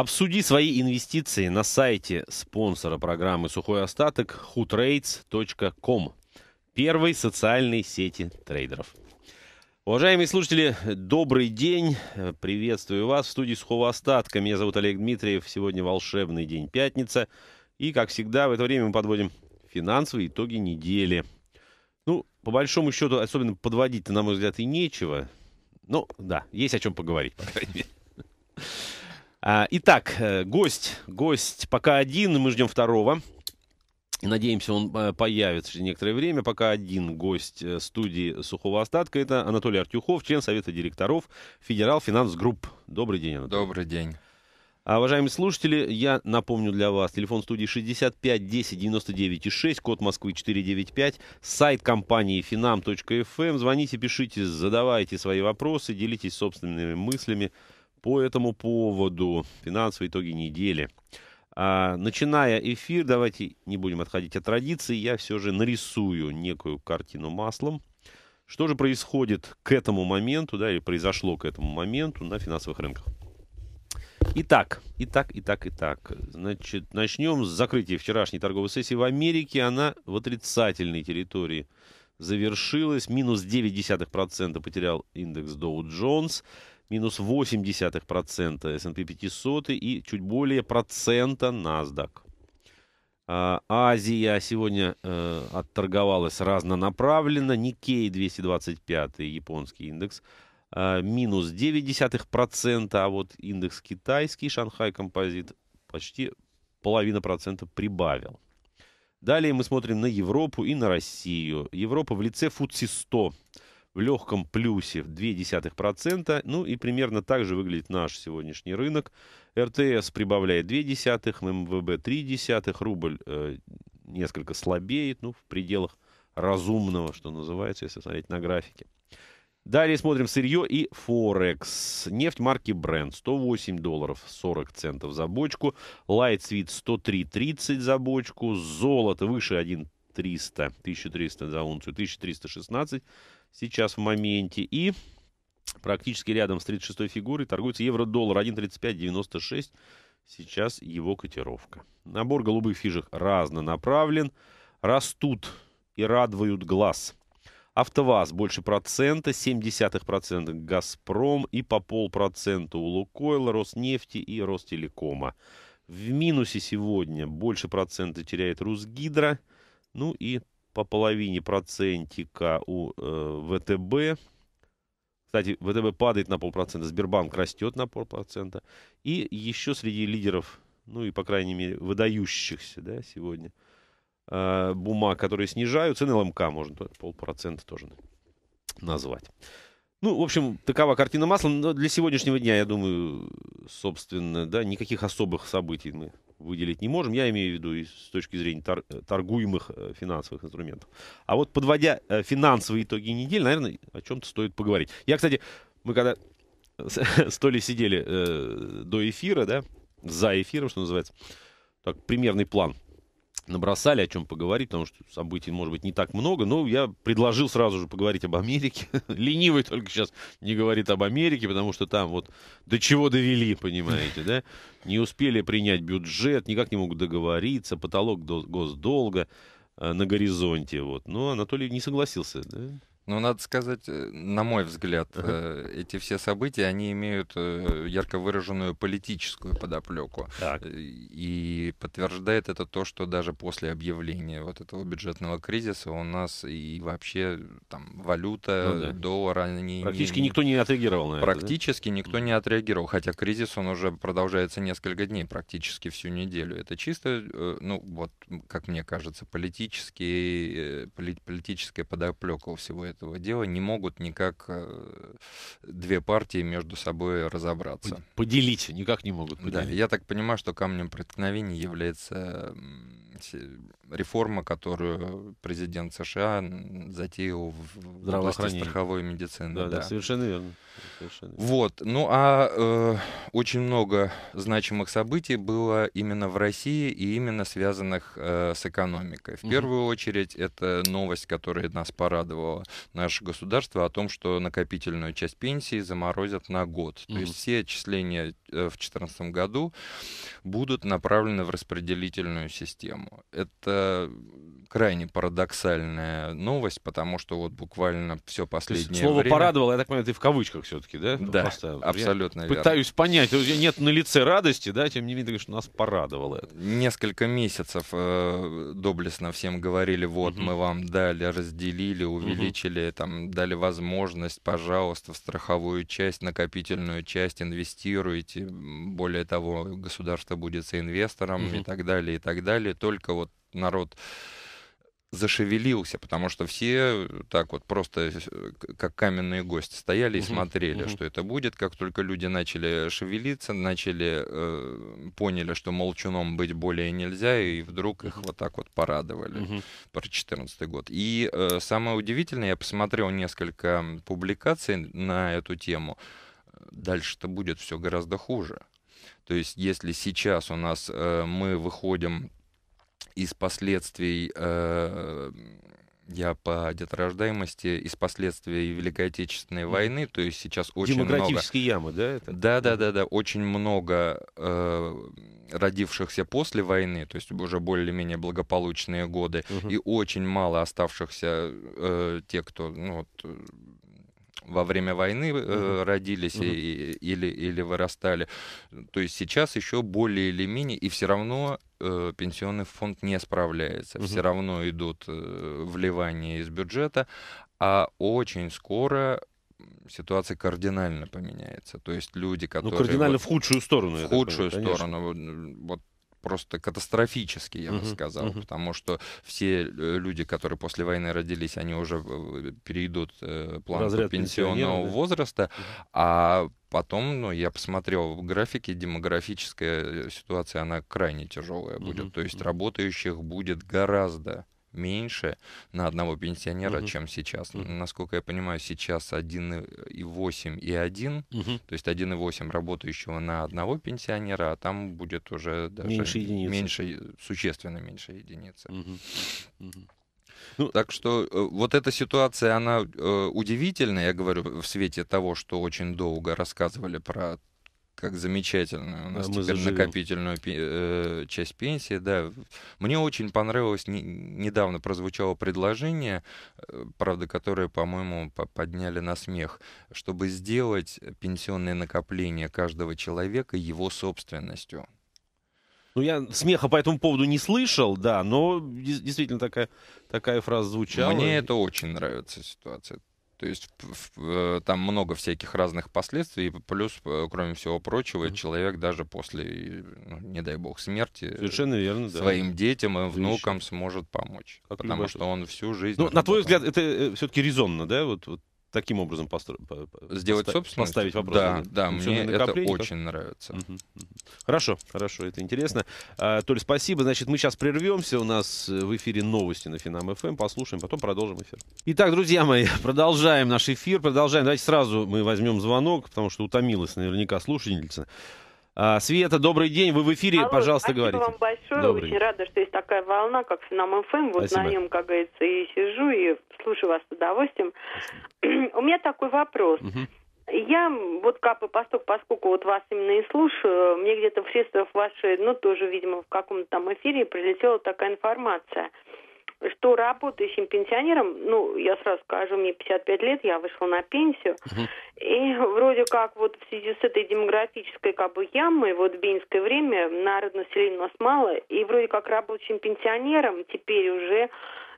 Обсуди свои инвестиции на сайте спонсора программы «Сухой остаток» hootrates.com, первой социальной сети трейдеров. Уважаемые слушатели, добрый день. Приветствую вас в студии «Сухого остатка». Меня зовут Олег Дмитриев. Сегодня волшебный день, пятница. И, как всегда, в это время мы подводим финансовые итоги недели. Ну, по большому счету, особенно подводить-то, на мой взгляд, и нечего. Ну, да, есть о чем поговорить, по крайней мере. А, итак, э, гость, гость пока один, мы ждем второго. Надеемся, он э, появится через некоторое время. Пока один гость э, студии «Сухого остатка» — это Анатолий Артюхов, член Совета директоров «Федерал Финанс Групп». Добрый день, Анатолий. Добрый день. А, уважаемые слушатели, я напомню для вас, телефон студии 65 10 99 6, код Москвы 495, сайт компании finam.fm. Эм». Звоните, пишите, задавайте свои вопросы, делитесь собственными мыслями по этому поводу. Финансовые итоги недели. А, начиная эфир, давайте не будем отходить от традиции, я все же нарисую некую картину маслом. Что же происходит к этому моменту, да, или произошло к этому моменту на финансовых рынках? Итак, итак, итак, итак. Значит, начнем с закрытия вчерашней торговой сессии в Америке. Она в отрицательной территории завершилась. Минус 0,9% потерял индекс Dow Jones минус 0,8% S&P 500 и чуть более процента NASDAQ. А, Азия сегодня э, отторговалась разнонаправленно. Никей 225, японский индекс, э, минус 0,9%, а вот индекс китайский, Шанхай композит, почти половина процента прибавил. Далее мы смотрим на Европу и на Россию. Европа в лице ФУЦИ 100 в легком плюсе в 0,2%. Ну и примерно так же выглядит наш сегодняшний рынок. РТС прибавляет 0,2, МВБ 0,3, рубль э, несколько слабеет, ну в пределах разумного, что называется, если смотреть на графике. Далее смотрим сырье и Форекс. Нефть марки Brent 108 долларов 40 центов за бочку. Light Sweet 103.30 за бочку. Золото выше 1 300, 1300 за унцию, 1316 сейчас в моменте. И практически рядом с 36-й фигурой торгуется евро-доллар 1.3596. Сейчас его котировка. Набор голубых фишек разнонаправлен. Растут и радуют глаз. АвтоВАЗ больше процента, 0,7%, Газпром и по полпроцента у Лукойла, Роснефти и Ростелекома. В минусе сегодня больше процента теряет Русгидро. Ну и по половине процентика у э, ВТБ. Кстати, ВТБ падает на полпроцента, Сбербанк растет на полпроцента. И еще среди лидеров, ну и, по крайней мере, выдающихся да, сегодня, э, бумаг, которые снижают цены ЛМК, можно полпроцента тоже назвать. Ну, в общем, такова картина масла. Но для сегодняшнего дня, я думаю, собственно, да, никаких особых событий мы выделить не можем. Я имею в виду и с точки зрения тор э, торгуемых э, финансовых инструментов. А вот подводя э, финансовые итоги недели, наверное, о чем-то стоит поговорить. Я, кстати, мы когда с Толей сидели э, до эфира, да, за эфиром, что называется, так, примерный план – набросали, о чем поговорить, потому что событий, может быть, не так много, но ну, я предложил сразу же поговорить об Америке. Ленивый только сейчас не говорит об Америке, потому что там вот до чего довели, понимаете, да? Не успели принять бюджет, никак не могут договориться, потолок госдолга э, на горизонте, вот. Но Анатолий не согласился, да? Ну, надо сказать, э, на мой взгляд, ага. Э, эти все события, они имеют э, ярко выраженную политическую подоплеку. Так. И подтверждает это то, что даже после объявления вот этого бюджетного кризиса у нас и вообще там ну валюта, ну, да. доллар, они... Практически никто не отреагировал на Практически да? никто не отреагировал, хотя кризис, он уже продолжается несколько дней, практически всю неделю. Это чисто, ну, вот, как мне кажется, политический, политическая подоплека у всего этого этого дела не могут никак э, две партии между собой разобраться. Поделить никак не могут. Поделить. Да, я так понимаю, что камнем преткновения является реформа, которую президент США затеял в области страховой медицины. Да, да. да совершенно верно. Совершенно верно. Вот, ну а э, очень много значимых событий было именно в России и именно связанных э, с экономикой. В угу. первую очередь это новость, которая нас порадовала наше государство о том, что накопительную часть пенсии заморозят на год. Mm-hmm. То есть все отчисления э, в 2014 году будут направлены в распределительную систему. Это крайне парадоксальная новость, потому что вот буквально все последнее есть, Слово время... порадовало, я так понимаю, ты в кавычках все-таки, да? Да, Поставил. абсолютно я верно. Пытаюсь понять, нет на лице радости, да, тем не менее, говоришь, нас порадовало это. Несколько месяцев э, доблестно всем говорили, вот угу. мы вам дали, разделили, увеличили или там дали возможность, пожалуйста, в страховую часть, накопительную часть инвестируйте. Более того, государство будет соинвестором угу. и так далее, и так далее. Только вот народ зашевелился, потому что все так вот просто как каменные гости стояли и угу, смотрели, угу. что это будет. Как только люди начали шевелиться, начали э, поняли, что молчуном быть более нельзя, и вдруг их вот так вот порадовали угу. про 14 год. И э, самое удивительное, я посмотрел несколько публикаций на эту тему. Дальше-то будет все гораздо хуже. То есть, если сейчас у нас э, мы выходим из последствий э, я по деторождаемости из последствий Великой Отечественной войны, то есть сейчас очень Демографические много... ямы, да? Это? Да, да, да, да, очень много э, родившихся после войны, то есть уже более-менее благополучные годы, угу. и очень мало оставшихся э, тех, кто ну, вот, во время войны э, родились и, или, или вырастали. То есть сейчас еще более или менее, и все равно э, пенсионный фонд не справляется. Все равно идут э, вливания из бюджета, а очень скоро ситуация кардинально поменяется. То есть люди, ну, которые... Ну, кардинально вот, в худшую сторону. В худшую понимаю, сторону. Вот просто катастрофически, я бы uh-huh, сказал, uh-huh. потому что все э, люди, которые после войны родились, они уже э, перейдут э, план Разряд пенсионного да? возраста, uh-huh. а потом, ну, я посмотрел в графике, демографическая э, ситуация, она крайне тяжелая будет, uh-huh, то есть uh-huh. работающих будет гораздо меньше на одного пенсионера, угу. чем сейчас. Угу. Насколько я понимаю, сейчас 1,8 и 1, угу. то есть 1,8 работающего на одного пенсионера, а там будет уже даже меньше, единицы. меньше существенно меньше единицы. Угу. Угу. Ну, так что э, вот эта ситуация, она э, удивительная, я говорю, в свете того, что очень долго рассказывали про как замечательно. У а нас а теперь заживем. накопительную э, часть пенсии, да. Мне очень понравилось, не, недавно прозвучало предложение, э, правда, которое, по-моему, по подняли на смех, чтобы сделать пенсионные накопления каждого человека его собственностью. Ну, я смеха по этому поводу не слышал, да, но действительно такая, такая фраза звучала. Мне это очень нравится ситуация. То есть э, там много всяких разных последствий, плюс, э, кроме всего прочего, mm-hmm. человек даже после, э, ну, не дай бог, смерти Совершенно верно, своим да. детям и внукам сможет помочь. Как потому что он всю жизнь... Ну, на твой взгляд, это все-таки резонно, да? Вот, вот таким образом постро... сделать Поста... собственность? Поставить вопрос. Да, да, мне это очень нравится. Угу. Хорошо, хорошо, это интересно. А, Толь, спасибо. Значит, мы сейчас прервемся. У нас э, в эфире новости на Финам ФМ. Эм. Послушаем, потом продолжим эфир. Итак, друзья мои, продолжаем наш эфир. Продолжаем. Давайте сразу мы возьмем звонок, потому что утомилась наверняка слушательница. А, Света, добрый день, вы в эфире, Алло, пожалуйста, говорите. Спасибо вам большое, добрый. очень рада, что есть такая волна, как Феном ФМ, эм эм, вот спасибо. на нем, эм, как говорится, и сижу, и слушаю вас с удовольствием. У меня такой вопрос. Угу. Я вот кап посток поскольку вот вас именно и слушаю, мне где-то в средствах вашей, ну, тоже, видимо, в каком-то там эфире прилетела такая информация – что работающим пенсионерам, ну, я сразу скажу, мне 55 лет, я вышла на пенсию, угу. и вроде как вот в связи с этой демографической как бы ямой, вот в бенинское время народного населения у нас мало, и вроде как работающим пенсионерам теперь уже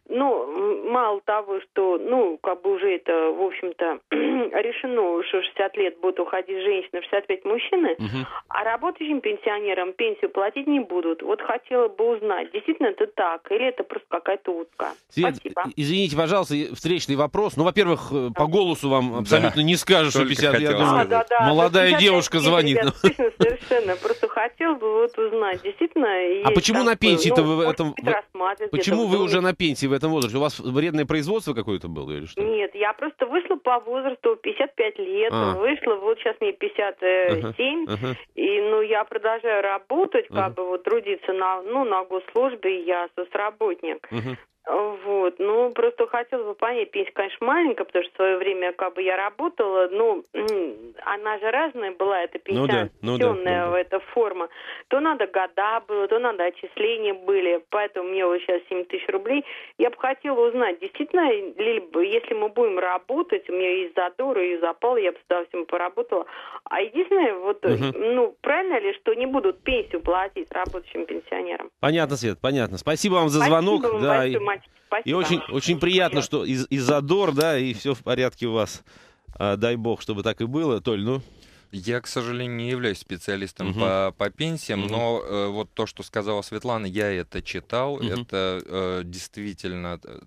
ну, мало того, что, ну, как бы уже это, в общем-то, решено, что 60 лет будут уходить женщины, 65 мужчины, угу. а работающим пенсионерам пенсию платить не будут. Вот хотела бы узнать, действительно это так, или это просто какая-то утка? Свет, Спасибо. извините, пожалуйста, встречный вопрос. Ну, во-первых, э, да. по голосу вам абсолютно да. не скажешь, что 50 лет. А, да, да. Молодая девушка звонит. Ребят, совершенно. Просто хотела бы вот узнать, действительно... А почему на пенсии-то ну, вы... Почему вы уже на пенсии в этом возрасте? У вас вредное производство какое-то было или что? Нет, я просто вышла по возрасту 55 лет, а. вышла, вот сейчас мне 57, э, ага, и, ну, я продолжаю работать, как ага. бы, вот, трудиться на, ну, на госслужбе, я соцработник. Ага. Вот, ну, просто хотелось бы понять, песня, конечно, маленькая, потому что в свое время, как бы, я работала, ну, она же разная была, эта пенсия, ну, да, ну, да, ну, эта форма. То надо года было, то надо отчисления были, поэтому мне вот сейчас 7 тысяч рублей. Я бы хотела узнать, действительно, ли, если мы будем работать, у меня есть задор и запал, я бы с удовольствием поработала. А единственное, вот, угу. ну, правильно ли, что не будут пенсию платить работающим пенсионерам? Понятно, Свет, понятно. Спасибо вам за Спасибо звонок. Вам да, большое, Спасибо. И очень, очень приятно, что и, и задор, да, и все в порядке у вас. А, дай бог, чтобы так и было. Толь, ну... Я, к сожалению, не являюсь специалистом угу. по, по пенсиям, угу. но э, вот то, что сказала Светлана, я это читал, угу. это э, действительно э,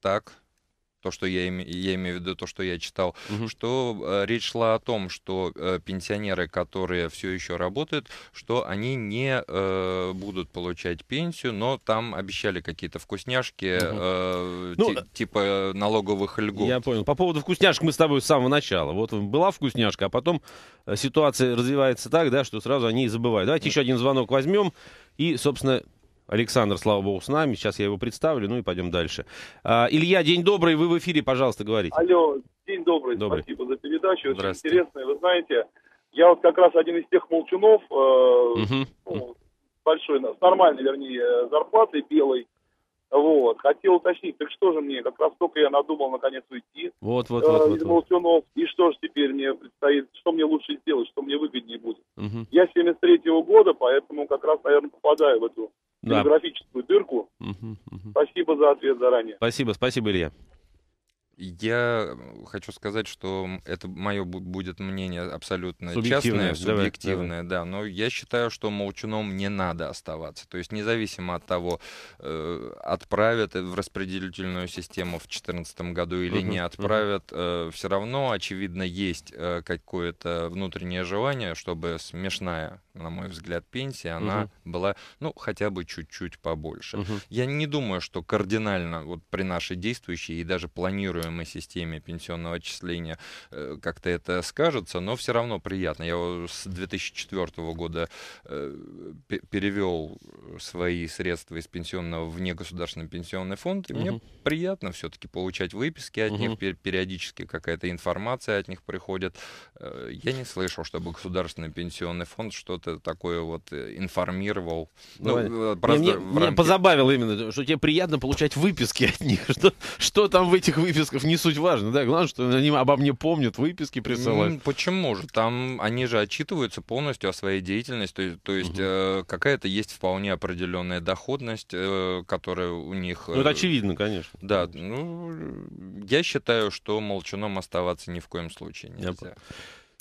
так то, что я, им, я имею в виду, то, что я читал, угу. что э, речь шла о том, что э, пенсионеры, которые все еще работают, что они не э, будут получать пенсию, но там обещали какие-то вкусняшки, угу. э, ну, ти, э, типа налоговых льгот. Я понял. По поводу вкусняшек мы с тобой с самого начала. Вот была вкусняшка, а потом э, ситуация развивается так, да, что сразу они и забывают. Давайте да. еще один звонок возьмем и, собственно, Александр, слава богу, с нами. Сейчас я его представлю, ну и пойдем дальше. А, Илья, день добрый, вы в эфире, пожалуйста, говорите. Алло, день добрый, добрый. спасибо за передачу, очень интересная. Вы знаете, я вот как раз один из тех молчунов, э, угу. ну, большой, с нормальной, вернее, э, зарплатой белой, вот, хотел уточнить, так что же мне, как раз только я надумал наконец уйти вот, вот, э, вот, вот, из Молчунов, вот. и что же теперь мне предстоит, что мне лучше сделать, что мне выгоднее будет. Угу. Я 73-го года, поэтому как раз, наверное, попадаю в эту да. географическую дырку. Угу, угу. Спасибо за ответ заранее. Спасибо, спасибо, Илья. Я хочу сказать, что это мое будет мнение абсолютно субъективное, частное, субъективное, давай. да. Но я считаю, что молчуном не надо оставаться. То есть независимо от того, э, отправят в распределительную систему в 2014 году или uh не отправят, uh э, все равно, очевидно, есть э, какое-то внутреннее желание, чтобы смешная, на мой взгляд, пенсия, она uh была, ну, хотя бы чуть-чуть побольше. uh Я не думаю, что кардинально вот при нашей действующей и даже планируемой предсказуемой системе пенсионного отчисления э, как-то это скажется, но все равно приятно. Я с 2004 года э, перевел свои средства из пенсионного в негосударственный пенсионный фонд, и угу. мне приятно все-таки получать выписки от угу. них, периодически какая-то информация от них приходит. Э, я не слышал, чтобы государственный пенсионный фонд что-то такое вот информировал. Ну, Давай. Ну, просто мне, мне, рамки... мне позабавило именно, что тебе приятно получать выписки от них. Что, что там в этих выписках? выпусков, не суть важно, да, главное, что они обо мне помнят, выписки присылают. Почему же? Там они же отчитываются полностью о своей деятельности, то есть, то есть угу. э, какая-то есть вполне определенная доходность, э, которая у них... Э, ну, это э, очевидно, конечно. Да, ну, я считаю, что молчаном оставаться ни в коем случае нельзя. Я...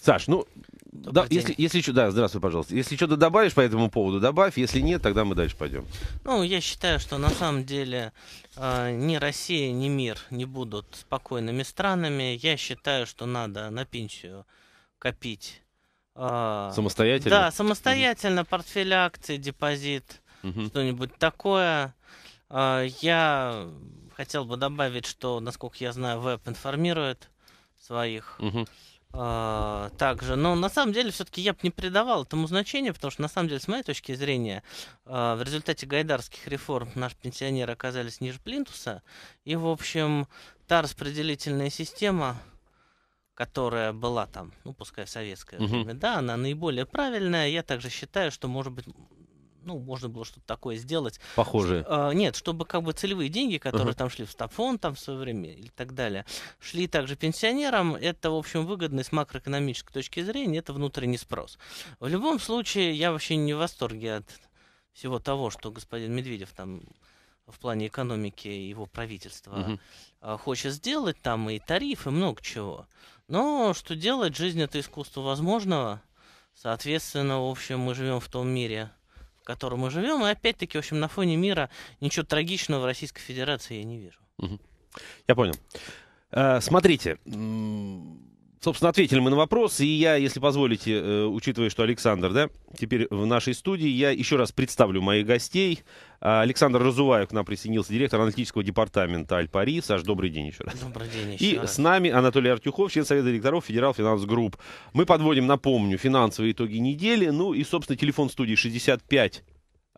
Саш, ну, да, если, если что, да, здравствуй, пожалуйста. Если что-то добавишь по этому поводу, добавь. Если нет, тогда мы дальше пойдем. Ну, я считаю, что на самом деле э, ни Россия, ни мир не будут спокойными странами. Я считаю, что надо на пенсию копить. Э, самостоятельно? Да, самостоятельно. Угу. Портфель акций, депозит, угу. что-нибудь такое. Э, я хотел бы добавить, что, насколько я знаю, веб информирует своих. Угу а, также. Но на самом деле все-таки я бы не придавал этому значения, потому что на самом деле, с моей точки зрения, а, в результате гайдарских реформ наши пенсионеры оказались ниже плинтуса. И, в общем, та распределительная система, которая была там, ну, пускай советская, угу. да, она наиболее правильная. Я также считаю, что, может быть, ну, можно было что-то такое сделать. Похожее. Э, нет, чтобы как бы целевые деньги, которые uh-huh. там шли в стопфонд там в свое время и так далее, шли также пенсионерам. Это, в общем, выгодно с макроэкономической точки зрения, это внутренний спрос. В любом случае, я вообще не в восторге от всего того, что господин Медведев там в плане экономики его правительства Uh-huh. хочет сделать, там и тарифы, много чего. Но что делать, жизнь это искусство возможного. Соответственно, в общем, мы живем в том мире, котором мы живем. И опять-таки, в общем, на фоне мира ничего трагичного в Российской Федерации я не вижу. Угу. Я понял. Э, смотрите, собственно, ответили мы на вопрос, и я, если позволите, э, учитывая, что Александр, да, теперь в нашей студии, я еще раз представлю моих гостей. А, Александр Разуваев к нам присоединился, директор аналитического департамента Аль-Пари. Саш, добрый день еще раз. Добрый день еще И раз. с нами Анатолий Артюхов, член Совета директоров Федерал Финанс Групп. Мы подводим, напомню, финансовые итоги недели. Ну и, собственно, телефон студии 65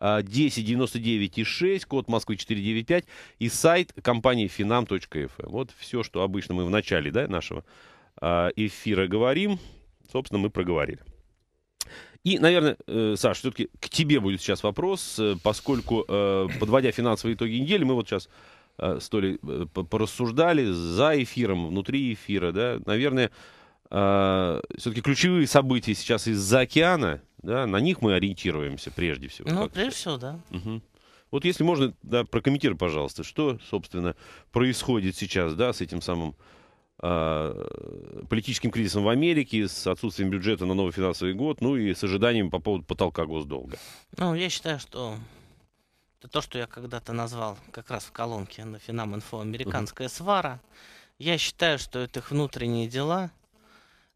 1099,6, а, код Москвы 495 и сайт компании finam.fm. Эм. Вот все, что обычно мы в начале да, нашего а, эфира говорим, собственно, мы проговорили. И, наверное, э, Саш, все-таки к тебе будет сейчас вопрос, э, поскольку, э, подводя финансовые итоги недели, мы вот сейчас с Толей порассуждали за эфиром, внутри эфира, да, наверное, все-таки ключевые события сейчас из-за океана, да, на них мы ориентируемся прежде всего. Ну, прежде всего, да. Угу. Вот если можно, да, прокомментируй, пожалуйста, что, собственно, происходит сейчас, да, с этим самым Э, политическим кризисом в Америке, с отсутствием бюджета на новый финансовый год, ну и с ожиданиями по поводу потолка госдолга? Ну, я считаю, что это то, что я когда-то назвал как раз в колонке на Финам.Инфо «Американская uh-huh. свара». Я считаю, что это их внутренние дела.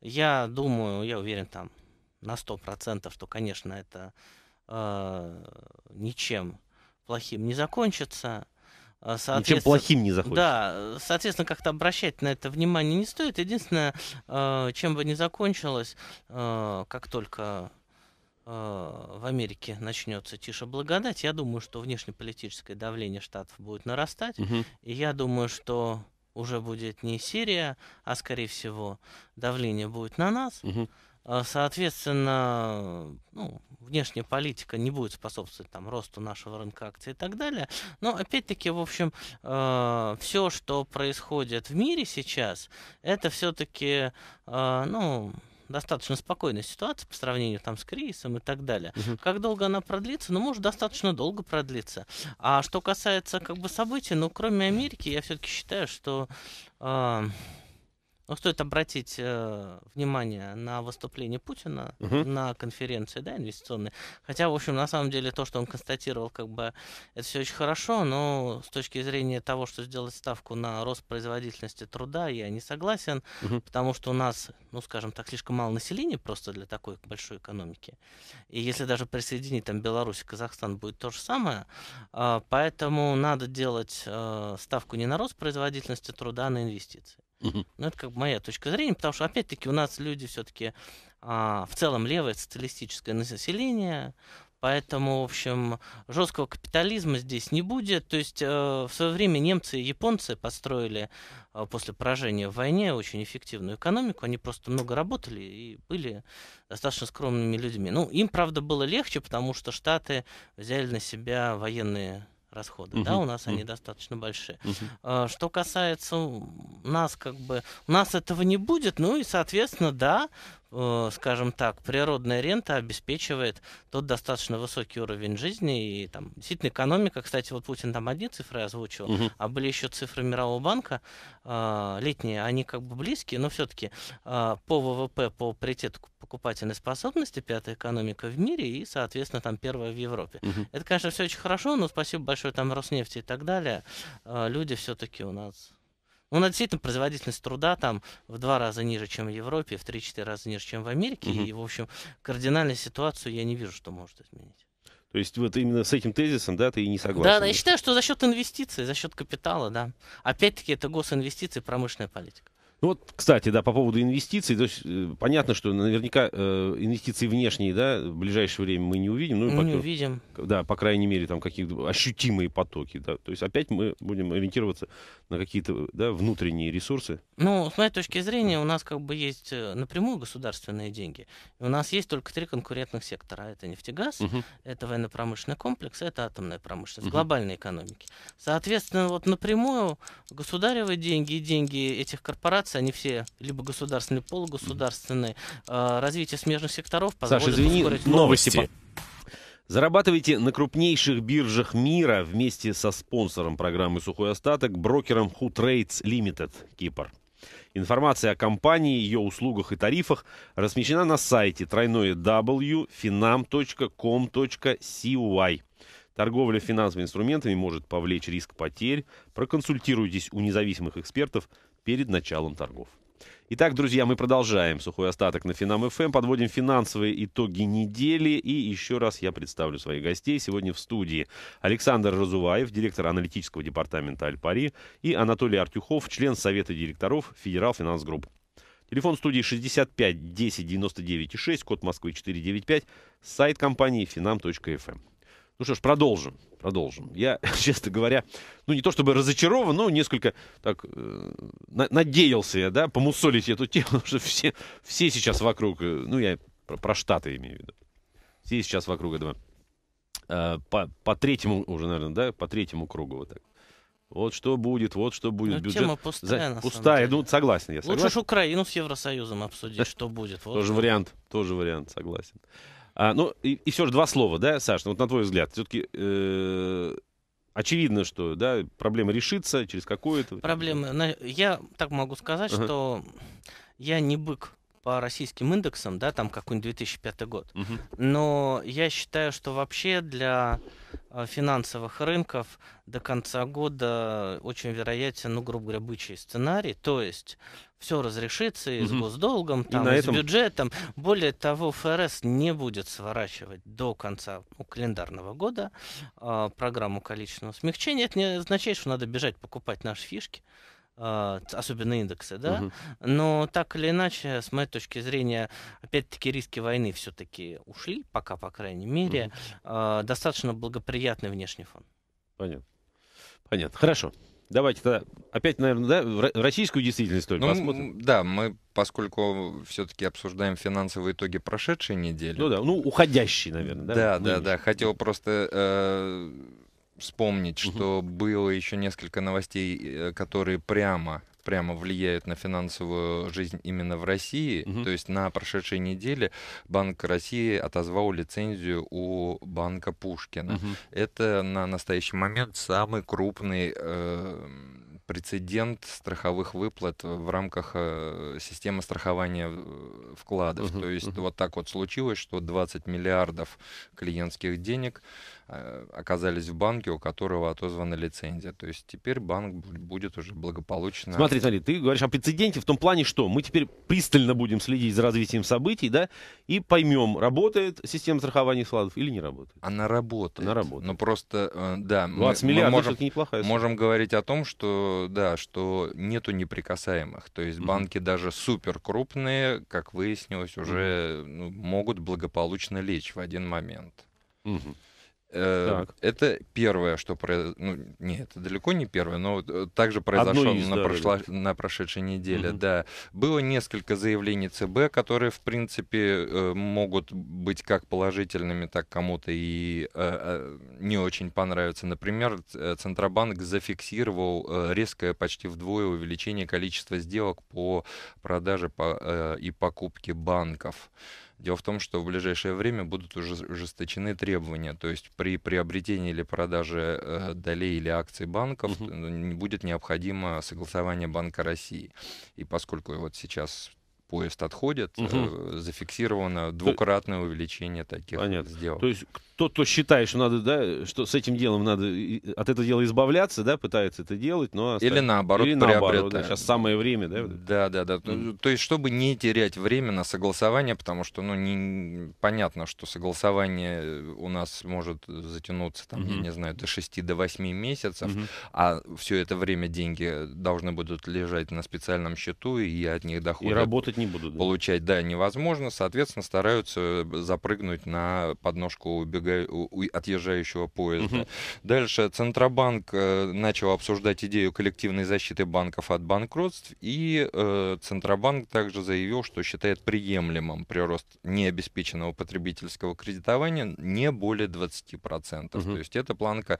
Я думаю, я уверен там на 100%, что, конечно, это э, ничем плохим не закончится. А, соответственно, Ничем плохим не захочешь. Да, соответственно, как-то обращать на это внимание не стоит. Единственное, а, чем бы ни закончилось, а, как только в Америке начнется тише благодать, я думаю, что внешнеполитическое давление штатов будет нарастать. Угу. И я думаю, что уже будет не Сирия, а, скорее всего, давление будет на нас. Угу. А, соответственно, ну, внешняя политика не будет способствовать там, росту нашего рынка акций и так далее. Но опять-таки, в общем, э, все, что происходит в мире сейчас, это все-таки, э, ну, достаточно спокойная ситуация по сравнению там с кризисом и так далее. Угу. Как долго она продлится? Ну, может, достаточно долго продлиться А что касается как бы событий, ну, кроме Америки, я все-таки считаю, что э, но ну, стоит обратить э, внимание на выступление Путина Uh -huh. на конференции да, инвестиционной. Хотя, в общем, на самом деле то, что он констатировал, как бы это все очень хорошо, но с точки зрения того, что сделать ставку на рост производительности труда, я не согласен, Uh -huh. потому что у нас, ну, скажем так, слишком мало населения просто для такой большой экономики. И если даже присоединить там Беларусь и Казахстан, будет то же самое. Э, поэтому надо делать э, ставку не на рост производительности труда, а на инвестиции. Ну это как бы моя точка зрения, потому что, опять-таки, у нас люди все-таки а, в целом левое социалистическое население, Поэтому, в общем, жесткого капитализма здесь не будет. То есть э, в свое время немцы и японцы построили э, после поражения в войне очень эффективную экономику. Они просто много работали и были достаточно скромными людьми. Ну, им, правда, было легче, потому что Штаты взяли на себя военные расходы, угу, да, у нас угу. они достаточно большие. Угу. Что касается нас, как бы, у нас этого не будет, ну и, соответственно, да, Э, скажем так, природная рента обеспечивает тот достаточно высокий уровень жизни. И там действительно экономика, кстати, вот Путин там одни цифры озвучил, угу. а были еще цифры Мирового банка э, летние, они как бы близкие, но все-таки э, по ВВП, по приоритету покупательной способности пятая экономика в мире и, соответственно, там первая в Европе. Угу. Это, конечно, все очень хорошо, но спасибо большое там Роснефти и так далее. Э, люди все-таки у нас ну на действительно производительность труда там в два раза ниже, чем в Европе, в три-четыре раза ниже, чем в Америке. Угу. И, в общем, кардинальную ситуацию я не вижу, что может изменить. То есть вот именно с этим тезисом, да, ты и не согласен? Да, да, я считаю, что за счет инвестиций, за счет капитала, да. Опять-таки это госинвестиции, промышленная политика. Ну вот, кстати, да, по поводу инвестиций, то есть э, понятно, что наверняка э, инвестиции внешние, да, в ближайшее время мы не увидим. Ну, мы не увидим. Да, по крайней мере, там какие-то ощутимые потоки, да. То есть опять мы будем ориентироваться на какие-то, да, внутренние ресурсы. Ну, с моей точки зрения, у нас как бы есть э, напрямую государственные деньги. У нас есть только три конкурентных сектора. Это нефтегаз, угу. это военно-промышленный комплекс, это атомная промышленность, угу. глобальной экономики. Соответственно, вот напрямую государевые деньги и деньги этих корпораций организации, они все либо государственные, либо полугосударственные. А, развитие смежных секторов позволит Саша, извини, ускорить... новости. Зарабатывайте на крупнейших биржах мира вместе со спонсором программы «Сухой остаток» брокером Who Trades Limited, Кипр. Информация о компании, ее услугах и тарифах размещена на сайте тройное www.finam.com.cy. Торговля финансовыми инструментами может повлечь риск потерь. Проконсультируйтесь у независимых экспертов – перед началом торгов. Итак, друзья, мы продолжаем сухой остаток на Финам ФМ, эм. подводим финансовые итоги недели. И еще раз я представлю своих гостей. Сегодня в студии Александр Разуваев, директор аналитического департамента Альпари, и Анатолий Артюхов, член Совета директоров Федерал Финанс Групп. Телефон студии 65 10 99 6, код Москвы 495, сайт компании finam.fm. Ну что ж, продолжим. Продолжим. Я, честно говоря, ну не то чтобы разочарован, но несколько так э, надеялся я, да, помусолить эту тему, потому что все, все сейчас вокруг, э, ну я про, про Штаты имею в виду, все сейчас вокруг этого, э, по, по третьему уже, наверное, да, по третьему кругу вот так. Вот что будет, вот что будет. Ну, Бюджет... Тема пустая, За... Пустая, ну согласен я. Согласен. Лучше ж Украину с Евросоюзом обсудить, что будет. тоже вариант, тоже вариант, согласен. А, ну, и, и все же два слова, да, Саша. Ну, вот на твой взгляд, все-таки э, очевидно, что, да, проблема решится через какое-то... Проблема, ну, я так могу сказать, что я не бык по российским индексам, да, там какой-нибудь 2005 год, но я считаю, что вообще для Э, финансовых рынков до конца года очень вероятен, ну, грубо говоря, бычий сценарий. То есть все разрешится и с госдолгом, там, и, и с этом... бюджетом. Более того, ФРС не будет сворачивать до конца ну, календарного года э, программу количественного смягчения. Это не означает, что надо бежать покупать наши фишки. А, особенно индексы, да. Угу. Но так или иначе, с моей точки зрения, опять-таки риски войны все-таки ушли, пока, по крайней мере, угу. достаточно благоприятный внешний фон. Понятно. Понятно. Хорошо. Давайте тогда опять, наверное, да, российскую действительность только ну, посмотрим. Да, мы, поскольку все-таки обсуждаем финансовые итоги прошедшей недели. Ну да, ну уходящие, наверное, да. Да, ну, да, да. Хотел просто э, вспомнить, что было еще несколько новостей, э, которые прямо прямо влияют на финансовую жизнь именно в России. Угу. То есть на прошедшей неделе Банк России отозвал лицензию у банка Пушкина. Угу. Это на настоящий момент самый крупный э, прецедент страховых выплат в рамках э, системы страхования э, вкладов. Угу. То есть угу. вот так вот случилось, что 20 миллиардов клиентских денег Э, оказались в банке, у которого отозвана лицензия. То есть теперь банк будет уже благополучно... Смотри, смотри, ты говоришь о прецеденте в том плане, что мы теперь пристально будем следить за развитием событий, да, и поймем, работает система страхования вкладов или не работает. Она работает. Она работает. Но просто, э, да... 20 миллиардов, мы можем, это неплохая сумма. Можем говорить о том, что, да, что нету неприкасаемых. То есть mm банки даже супер крупные, как выяснилось, уже mm ну, могут благополучно лечь в один момент. mm Эм, так. Это первое, что произошло. Ну, нет, это далеко не первое, но э, также произошло из, на, да, прошло... да. на прошедшей неделе. Угу. Да. Было несколько заявлений ЦБ, которые, в принципе, э, могут быть как положительными, так кому-то и э, не очень понравятся. Например, Центробанк зафиксировал резкое почти вдвое увеличение количества сделок по продаже и покупке банков. Дело в том, что в ближайшее время будут уже ужесточены требования, то есть при приобретении или продаже э, долей или акций банков угу. будет необходимо согласование Банка России. И поскольку вот сейчас поезд отходит, угу. зафиксировано двукратное увеличение таких Понятно. сделок. То есть тот, кто считает, что надо, да, что с этим делом надо от этого дела избавляться, да, пытается это делать, но или наоборот, или наоборот, да, сейчас самое время, да, да, да, да. Mm. То есть, чтобы не терять время на согласование, потому что, ну, не понятно, что согласование э, у нас может затянуться, там, mm-hmm. я не знаю, до 6 до 8 месяцев, mm-hmm. а все это время деньги должны будут лежать на специальном счету и от них доходы и работать не будут, да. получать, да, невозможно, соответственно, стараются э, запрыгнуть на подножку убегать отъезжающего поезда. Угу. Дальше Центробанк э, начал обсуждать идею коллективной защиты банков от банкротств, и э, Центробанк также заявил, что считает приемлемым прирост необеспеченного потребительского кредитования не более 20%. Угу. То есть это планка,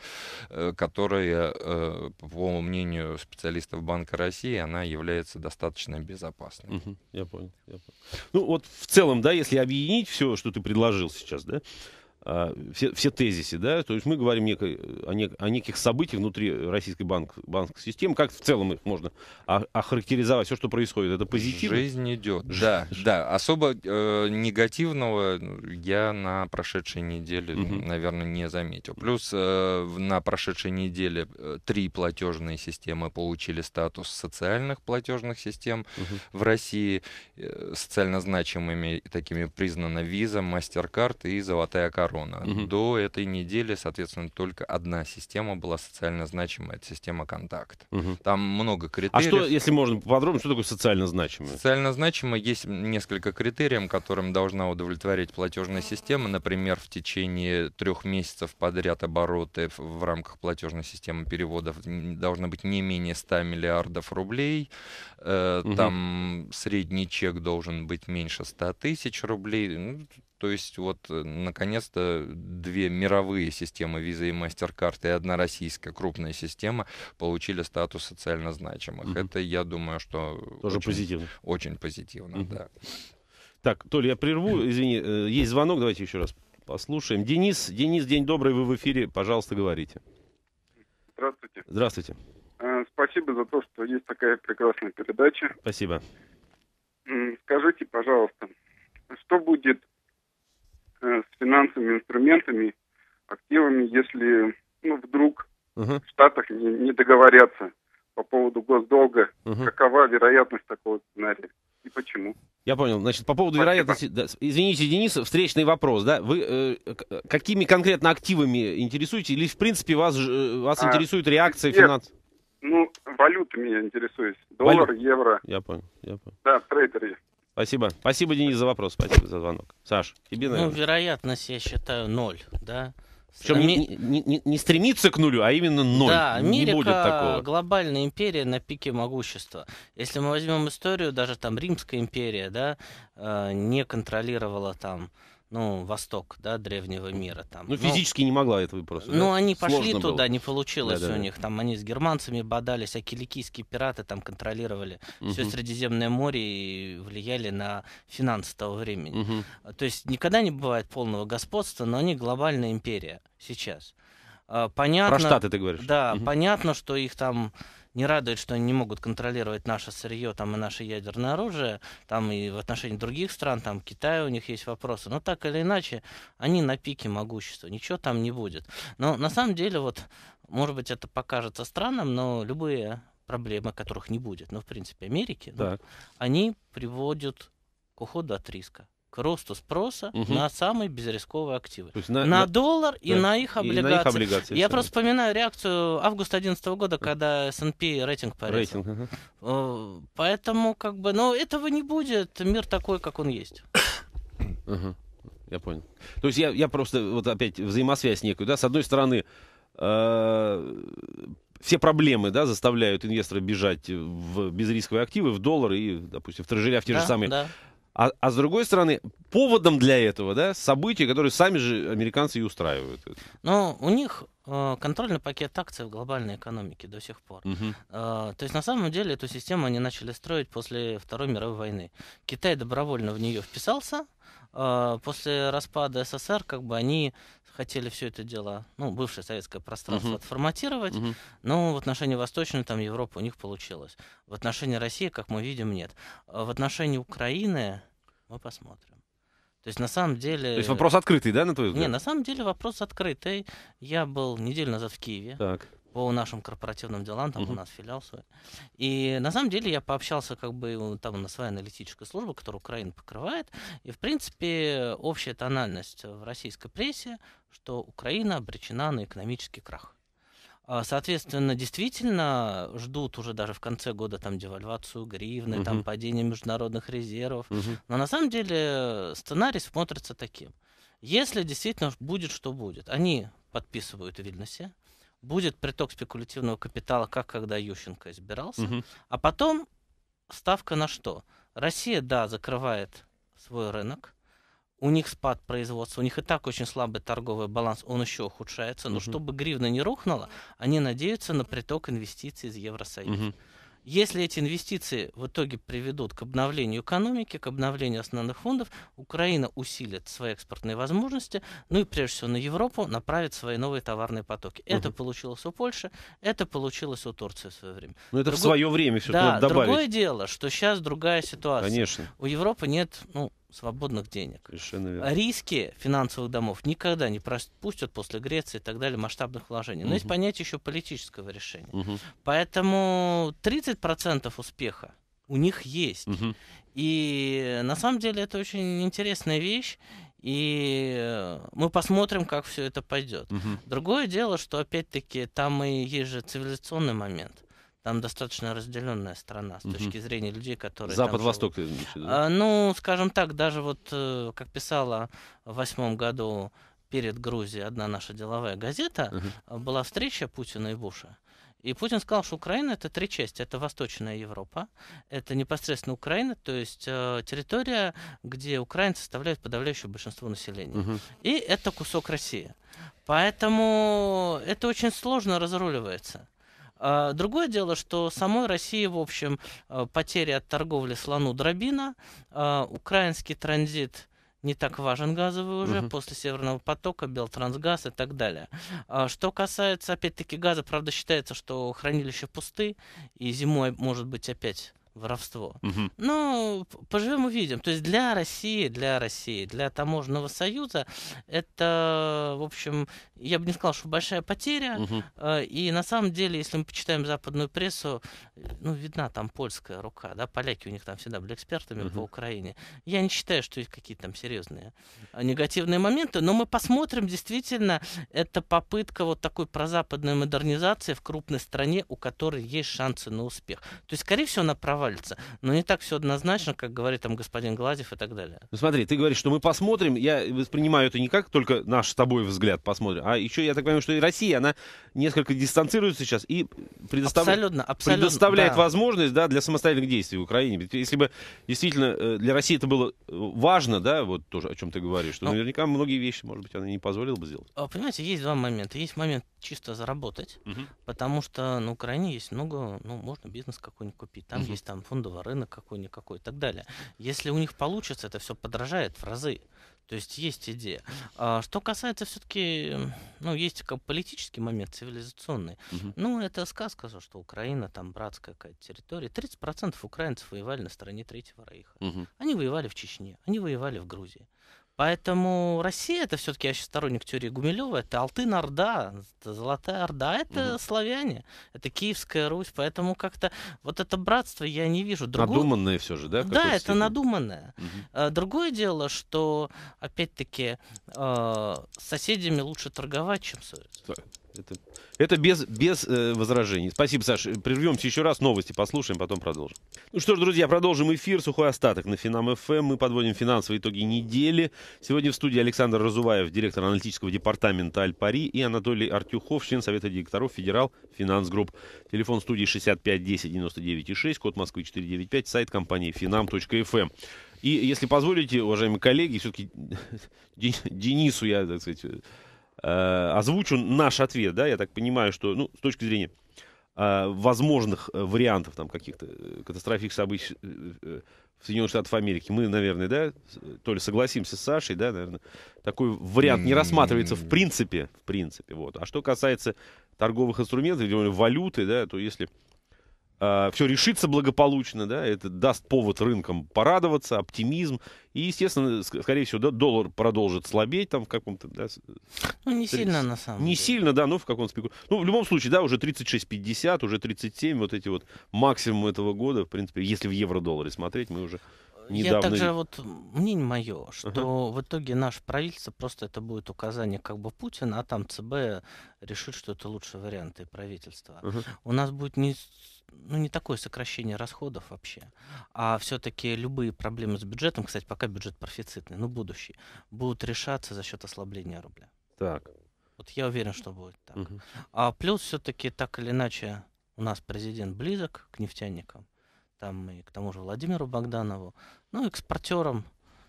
э, которая, э, по мнению специалистов Банка России, она является достаточно безопасной. Угу. Я понял, я понял. Ну вот в целом, да, если объединить все, что ты предложил сейчас, да, а, все, все тезисы, да, то есть мы говорим некой, о, нек, о неких событиях внутри российской банк, банковской системы, как в целом их можно а, охарактеризовать, все, что происходит, это позитивно? Жизнь идет, да, да, особо э, негативного ну, я на прошедшей неделе, угу. наверное, не заметил. Плюс э, на прошедшей неделе э, три платежные системы получили статус социальных платежных систем угу. в России, э, социально значимыми такими признана Visa, MasterCard и Золотая карта корона. Угу. До этой недели, соответственно, только одна система была социально значимая, это система контакт. Угу. Там много а критериев. А что, если можно подробнее, что такое социально значимое? Социально значимое есть несколько критериев, которым должна удовлетворять платежная система. Например, в течение трех месяцев подряд обороты в рамках платежной системы переводов должны быть не менее 100 миллиардов рублей. Угу. Там средний чек должен быть меньше 100 тысяч рублей. Ну, то есть вот э, наконец-то две мировые системы Visa и MasterCard и одна российская крупная система получили статус социально значимых. Угу. Это, я думаю, что... Тоже очень, позитивно. Очень позитивно, угу. да. Так, Толя, я прерву, извини, э, есть звонок, давайте еще раз послушаем. Денис, Денис, день добрый, вы в эфире, пожалуйста, говорите. Здравствуйте. Здравствуйте. Э, спасибо за то, что есть такая прекрасная передача. Спасибо. Скажите, пожалуйста, что будет Э, с финансовыми инструментами, активами, если ну, вдруг uh-huh. в Штатах не, не договорятся по поводу госдолга, uh-huh. какова вероятность такого сценария и почему. Я понял. Значит, по поводу Спасибо. вероятности... Да, извините, Денис, встречный вопрос. Да? Вы э, какими конкретно активами интересуетесь, Или, в принципе, вас, э, вас а, интересует реакция нет, финансов? Ну, валюты меня интересует. Доллар, Валют. евро. Я понял, я понял. Да, трейдеры. Спасибо. Спасибо, Денис, за вопрос. Спасибо за звонок. Саш, тебе, ну, наверное. Ну, вероятность, я считаю, ноль, да. Причем Ами... не, не, не стремится к нулю, а именно ноль. Да, Америка, не будет такого. глобальная империя на пике могущества. Если мы возьмем историю, даже там Римская империя, да, э, не контролировала там ну, восток, да, древнего мира там. Ну, ну физически ну, не могла этого просто. Ну, да? они пошли Сложно туда, было. не получилось да, да, у них. Там они с германцами бодались, а киликийские пираты там контролировали угу. все Средиземное море и влияли на финансы того времени. Угу. То есть никогда не бывает полного господства, но они глобальная империя сейчас. А, понятно, Про штаты ты говоришь. Да, угу. понятно, что их там не радует, что они не могут контролировать наше сырье там, и наше ядерное оружие, там и в отношении других стран, там Китая у них есть вопросы. Но так или иначе, они на пике могущества, ничего там не будет. Но на самом деле, вот, может быть, это покажется странным, но любые проблемы, которых не будет, но ну, в принципе Америки, ну, они приводят к уходу от риска к росту спроса угу. на самые безрисковые активы. То есть на, на, на доллар и да, на их облигации. И на их облигации Я просто вспоминаю реакцию августа 2011 года, когда S&P рейтинг порезал. Рейтинг, угу. Поэтому как бы, но этого не будет. Мир такой, как он есть. Угу. Я понял. То есть я, я просто вот опять взаимосвязь некую, да, с одной стороны, э, все проблемы да, заставляют инвестора бежать в безрисковые активы, в доллары и, допустим, в трежеря, в те да, же самые да. А, а с другой стороны, поводом для этого, да, события, которые сами же американцы и устраивают. Но ну, у них э, контрольный пакет акций в глобальной экономике до сих пор. Угу. Э, то есть на самом деле эту систему они начали строить после Второй мировой войны. Китай добровольно в нее вписался. Э, после распада СССР как бы они хотели все это дело, ну, бывшее советское пространство uh-huh. отформатировать, uh-huh. но в отношении Восточной, там, Европы у них получилось. В отношении России, как мы видим, нет. А в отношении Украины мы посмотрим. То есть на самом деле... То есть вопрос открытый, да, на твой взгляд? Не, на самом деле вопрос открытый. Я был неделю назад в Киеве. Так по нашим корпоративным делам, там uh-huh. у нас филиал свой. И на самом деле я пообщался как бы там на своей аналитической службе которая Украина покрывает, и в принципе общая тональность в российской прессе, что Украина обречена на экономический крах. А, соответственно, действительно ждут уже даже в конце года там девальвацию гривны, Uh-huh. там падение международных резервов. Uh-huh. Но на самом деле э, сценарий смотрится таким. Если действительно будет, что будет. Они подписывают в Вильнюсе, будет приток спекулятивного капитала, как когда Ющенко избирался. Угу. А потом ставка на что? Россия, да, закрывает свой рынок. У них спад производства, у них и так очень слабый торговый баланс, он еще ухудшается. Но угу. чтобы гривна не рухнула, они надеются на приток инвестиций из Евросоюза. Угу. Если эти инвестиции в итоге приведут к обновлению экономики, к обновлению основных фондов, Украина усилит свои экспортные возможности, ну и прежде всего на Европу направит свои новые товарные потоки. Это угу. получилось у Польши, это получилось у Турции в свое время. Но ну, это Друго... в свое время все-таки да, добавить. Другое дело, что сейчас другая ситуация. Конечно. У Европы нет, ну, свободных денег. Совершенно верно. Риски финансовых домов никогда не пустят после Греции и так далее масштабных вложений. Но угу. есть понятие еще политического решения. Угу. Поэтому 30% успеха у них есть. Угу. И на самом деле это очень интересная вещь. И мы посмотрим, как все это пойдет. Угу. Другое дело, что опять-таки там и есть же цивилизационный момент. Там достаточно разделенная страна с угу. точки зрения людей, которые... Запад-восток, ты имеешь а, Ну, скажем так, даже вот, э, как писала в восьмом году перед Грузией одна наша деловая газета, угу. была встреча Путина и Буша. И Путин сказал, что Украина это три части. Это Восточная Европа, это непосредственно Украина, то есть э, территория, где украинцы составляют подавляющее большинство населения. Угу. И это кусок России. Поэтому это очень сложно разруливается. А, другое дело, что самой России, в общем, а, потери от торговли слону дробина, а, украинский транзит не так важен газовый уже угу. после Северного потока, Белтрансгаз и так далее. Что касается, опять-таки, газа, правда, считается, что хранилища пусты, и зимой может быть опять воровство. Угу. Ну, поживем увидим. То есть для России, для России, для таможенного союза это, в общем, я бы не сказал, что большая потеря. Угу. И на самом деле, если мы почитаем западную прессу, ну, видна там польская рука, да, поляки у них там всегда были экспертами угу. по Украине. Я не считаю, что есть какие-то там серьезные а, негативные моменты, но мы посмотрим, действительно, это попытка вот такой прозападной модернизации в крупной стране, у которой есть шансы на успех. То есть, скорее всего, она провалится. Но не так все однозначно, как говорит там господин Гладев и так далее. Ну, смотри, ты говоришь, что мы посмотрим. Я воспринимаю это не как только наш с тобой взгляд посмотрим, а еще я так понимаю, что и Россия, она несколько дистанцируется сейчас и предостав... абсолютно, абсолютно, предоставляет да. возможность да, для самостоятельных действий в Украине. Если бы действительно э, для России это было э, важно, да, вот тоже о чем ты говоришь, что ну, наверняка многие вещи, может быть, она не позволила бы сделать. А, понимаете, есть два момента. Есть момент чисто заработать, угу. потому что на Украине есть много, ну, можно бизнес какой-нибудь купить. Там угу. есть там фондовый рынок какой-никакой и так далее. Если у них получится, это все подражает в разы. То есть есть идея. А, что касается все-таки, ну, есть как политический момент, цивилизационный. Угу. Ну, это сказка, что Украина там братская какая-то территория. 30% украинцев воевали на стороне Третьего Рейха. Угу. Они воевали в Чечне, они воевали в Грузии. Поэтому Россия это все-таки, я сейчас сторонник теории Гумилева, это Алтын Орда, это Золотая Орда, а это угу. славяне, это Киевская Русь, поэтому как-то вот это братство я не вижу. Другое... Надуманное все же, да? Да, это степени? надуманное. Угу. Другое дело, что опять-таки э, а, с соседями лучше торговать, чем ссориться. Это, это без, без э, возражений. Спасибо, Саша. Прервемся еще раз, новости послушаем, потом продолжим. Ну что ж, друзья, продолжим эфир. Сухой остаток на Финам ФМ. Эм. Мы подводим финансовые итоги недели. Сегодня в студии Александр Разуваев, директор аналитического департамента Аль-Пари, и Анатолий Артюхов, член Совета директоров Федерал Финанс Групп. Телефон студии 65 10 99 6, код Москвы 495, сайт компании Финам.фм. Эм. И, если позволите, уважаемые коллеги, все-таки Денису я, так сказать, Э, озвучу наш ответ, да, я так понимаю, что, ну, с точки зрения э, возможных э, вариантов там каких-то катастрофических событий в Соединенных Штатах Америки, мы, наверное, да, то ли согласимся с Сашей, да, наверное, такой вариант не м-м-м. рассматривается в принципе, в принципе, вот. А что касается торговых инструментов, или валюты, да, то если Э, все решится благополучно, да, это даст повод рынкам порадоваться, оптимизм, и, естественно, скорее всего, да, доллар продолжит слабеть там в каком-то... Да, ну, не 30... сильно, на самом Не деле. сильно, да, но в каком-то... Спеку... Ну, в любом случае, да, уже 36,50, уже 37, вот эти вот максимум этого года, в принципе, если в евро-долларе смотреть, мы уже недавно... Я также вот, мнение мое, что uh-huh. в итоге наше правительство просто это будет указание как бы Путина, а там ЦБ решит, что это лучший вариант и правительство. Uh-huh. У нас будет не ну, не такое сокращение расходов вообще, а все-таки любые проблемы с бюджетом, кстати, пока бюджет профицитный, но ну, будущий, будут решаться за счет ослабления рубля. Так. Вот я уверен, что будет так. Угу. А плюс все-таки так или иначе у нас президент близок к нефтяникам там и к тому же Владимиру Богданову. Ну, экспортерам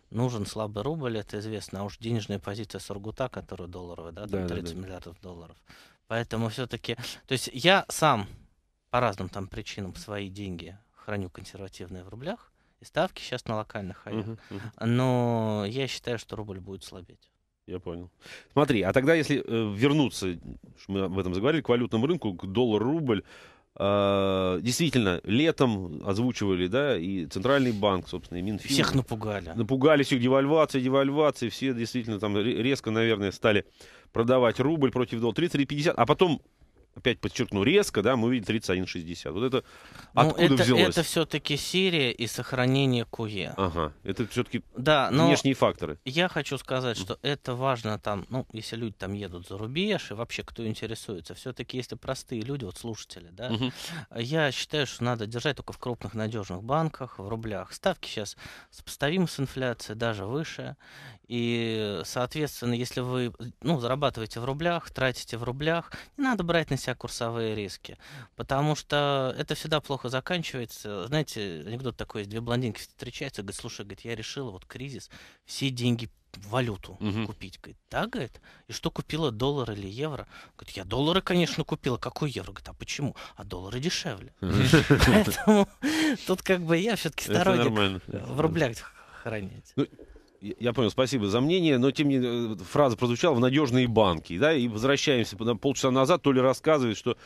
нужен слабый рубль, это известно, а уж денежная позиция Сургута, которая долларовая, да, там да, 30 да, да. миллиардов долларов. Поэтому все-таки, то есть я сам по разным там причинам свои деньги храню консервативные в рублях, и ставки сейчас на локальных хаях. Uh-huh, uh-huh. Но я считаю, что рубль будет слабеть. Я понял. Смотри, а тогда если э, вернуться, мы об этом заговорили, к валютному рынку, к доллар-рубль, а, действительно, летом озвучивали, да, и Центральный банк, собственно, и Минфин. Всех напугали. Напугали всех девальвации, девальвации. Все действительно там резко, наверное, стали продавать рубль против доллара 30 или 50. А потом опять подчеркну, резко, да, мы видим 31,60. Вот это ну, откуда это, взялось? Это все-таки Сирия и сохранение КУЕ. Ага, это все-таки да, внешние факторы. Я хочу сказать, что это важно там, ну, если люди там едут за рубеж, и вообще кто интересуется, все-таки если простые люди, вот слушатели, да, угу. я считаю, что надо держать только в крупных надежных банках, в рублях. Ставки сейчас сопоставимы с инфляцией, даже выше. И, соответственно, если вы, ну, зарабатываете в рублях, тратите в рублях, не надо брать на себя курсовые риски. Потому что это всегда плохо заканчивается. Знаете, анекдот такой есть, две блондинки встречаются, говорят, слушай, говорит, я решила, вот кризис, все деньги валюту угу. купить. Говорит, да, говорит, и что купила, доллар или евро? Говорит, я доллары, конечно, купила. Какой евро? Говорит, а почему? А доллары дешевле. Поэтому тут как бы я все-таки сторонник в рублях хранить. Ну, я понял, спасибо за мнение, но тем не менее э, фраза прозвучала в надежные банки, да, и возвращаемся полчаса назад, то ли рассказывает, что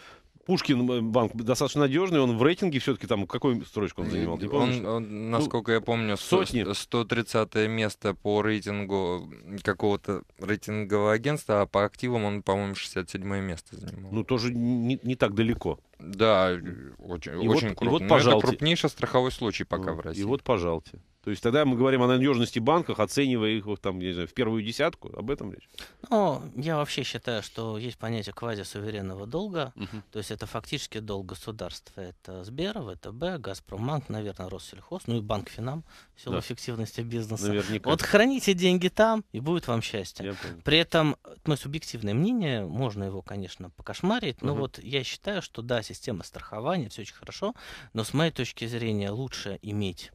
Пушкин э, банк достаточно надежный, он в рейтинге все-таки там какую строчку он занимал? Ты он, он, ну, насколько ну, я помню, сотни. 130 место по рейтингу какого-то рейтингового агентства, а по активам он, по-моему, 67 место занимал. Ну, тоже не, не так далеко. Да, очень, и очень вот, круто. И вот, пожалуйте. это крупнейший страховой случай пока ну, в России. И вот, пожалуйста. То есть тогда мы говорим о надежности банков, оценивая их там, не знаю, в первую десятку. Об этом речь? Ну, я вообще считаю, что есть понятие квазисуверенного долга. Угу. То есть это фактически долг государства. Это Сбер, ВТБ, Газпромбанк, наверное, Россельхоз, ну и Банк Финам в силу да. эффективности бизнеса. Наверняка. Вот храните деньги там, и будет вам счастье. При этом, мое ну, субъективное мнение, можно его, конечно, покошмарить, но угу. вот я считаю, что да, система страхования, все очень хорошо, но с моей точки зрения лучше иметь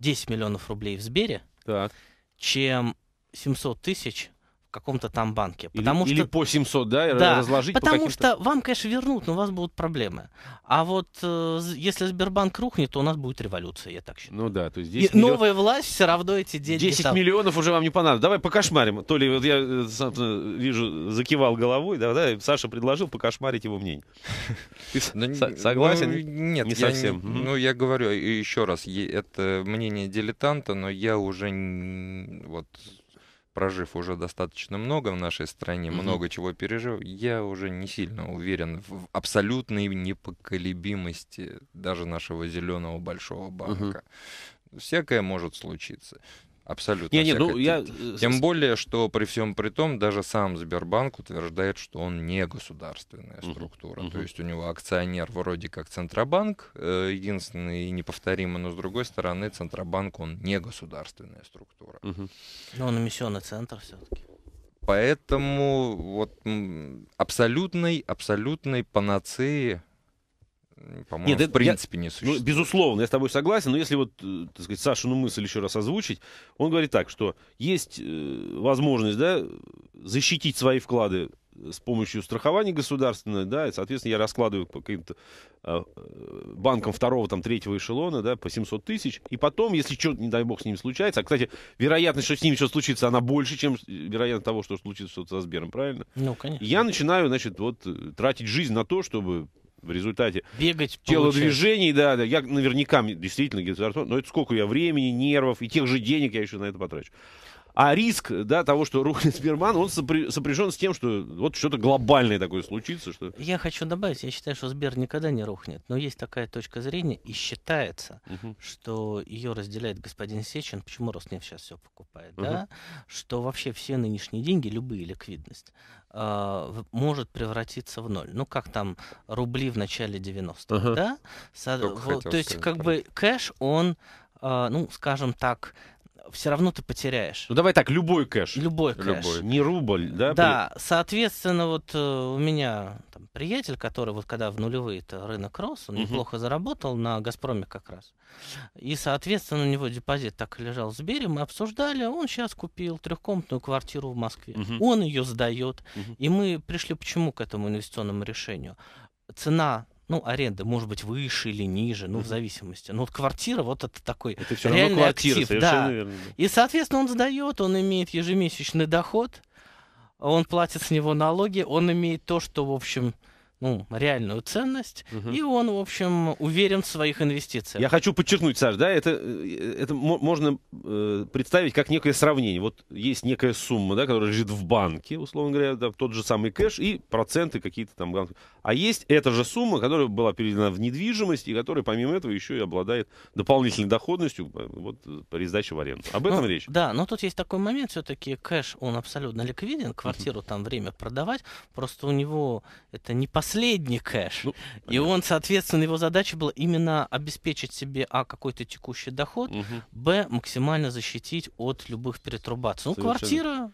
10 миллионов рублей в Сбере, так. чем 700 тысяч в каком-то там банке. Потому или, что... или по 700, да, да разложить. Потому по что вам, конечно, вернут, но у вас будут проблемы. А вот э, если Сбербанк рухнет, то у нас будет революция, я так считаю. Ну да, то есть здесь миллион... Новая власть все равно эти деньги... 10 сам... миллионов уже вам не понадобится. Давай покошмарим. То ли вот я э, э, вижу, закивал головой, да, да, Саша предложил покошмарить его мнение. согласен? Ну, нет, не совсем. Ну, я говорю еще раз, это мнение дилетанта, но я уже вот прожив уже достаточно много в нашей стране, mm-hmm. много чего пережил, я уже не сильно уверен в абсолютной непоколебимости даже нашего зеленого большого банка. Mm-hmm. Всякое может случиться. Абсолютно. Не, не, ну, я... Э, Тем более, что при всем при том, даже сам Сбербанк утверждает, что он не государственная структура. Uh-huh. То есть у него акционер вроде как Центробанк, э, единственный и неповторимый, но с другой стороны, Центробанк он не государственная структура. Uh-huh. Но он эмиссионный центр все-таки. Поэтому вот абсолютной, абсолютной панацеи по-моему, Нет, в принципе я, не ну, существует. Ну, безусловно, я с тобой согласен, но если вот, э, так сказать, Сашину мысль еще раз озвучить, он говорит так, что есть э, возможность, да, защитить свои вклады э, с помощью страхования государственного, да, и, соответственно, я раскладываю по каким-то банкам второго, там, третьего эшелона, да, по 700 тысяч, и потом, если что не дай бог, с ним случается, а, кстати, вероятность, что с ним что-то случится, она больше, чем вероятность того, что случится что-то со Сбером, правильно? Ну, конечно. я начинаю, значит, вот тратить жизнь на то, чтобы в результате Бегать телодвижений, да, да, я наверняка действительно гидратон, но это сколько я времени, нервов и тех же денег я еще на это потрачу. А риск да, того, что рухнет Сбербанк, он сопряжен с тем, что вот что-то глобальное такое случится. Что... Я хочу добавить, я считаю, что Сбер никогда не рухнет. Но есть такая точка зрения, и считается, угу. что ее разделяет господин Сечин, почему Роснефть сейчас все покупает, угу. да? что вообще все нынешние деньги, любые ликвидность, э, может превратиться в ноль. Ну, как там рубли в начале 90-х, ага. да? Со, вот, то есть, как бы кэш, он, э, ну, скажем так, все равно ты потеряешь. Ну давай так, любой кэш. Любой кэш. Любой. Не рубль, да? Да, при... соответственно, вот э, у меня там, приятель, который вот когда в нулевые -то рынок рос, он угу. неплохо заработал на «Газпроме» как раз. И, соответственно, у него депозит так и лежал в Сбере, мы обсуждали, он сейчас купил трехкомнатную квартиру в Москве. Угу. Он ее сдает. Угу. И мы пришли почему к этому инвестиционному решению? Цена ну, аренда может быть выше или ниже, ну, в зависимости. Но вот квартира, вот это такой это все реальный равно квартира, актив. Да. Верно. И, соответственно, он сдает, он имеет ежемесячный доход, он платит с него налоги, он имеет то, что, в общем, ну, реальную ценность, угу. и он, в общем, уверен в своих инвестициях. Я хочу подчеркнуть, Саш, да, это, э, это можно э, представить как некое сравнение. Вот есть некая сумма, да, которая лежит в банке, условно говоря, да, тот же самый кэш и проценты какие-то там. А есть эта же сумма, которая была передана в недвижимость, и которая, помимо этого, еще и обладает дополнительной доходностью э, вот, э, при сдаче в аренду. Об этом ну, речь. Да, но тут есть такой момент, все-таки кэш, он абсолютно ликвиден, квартиру uh-huh. там время продавать, просто у него это не последний кэш, ну, и понятно. он, соответственно, его задача была именно обеспечить себе, а, какой-то текущий доход, uh-huh. б, максимально защитить от любых перетрубаций. Ну, Совершенно. квартира...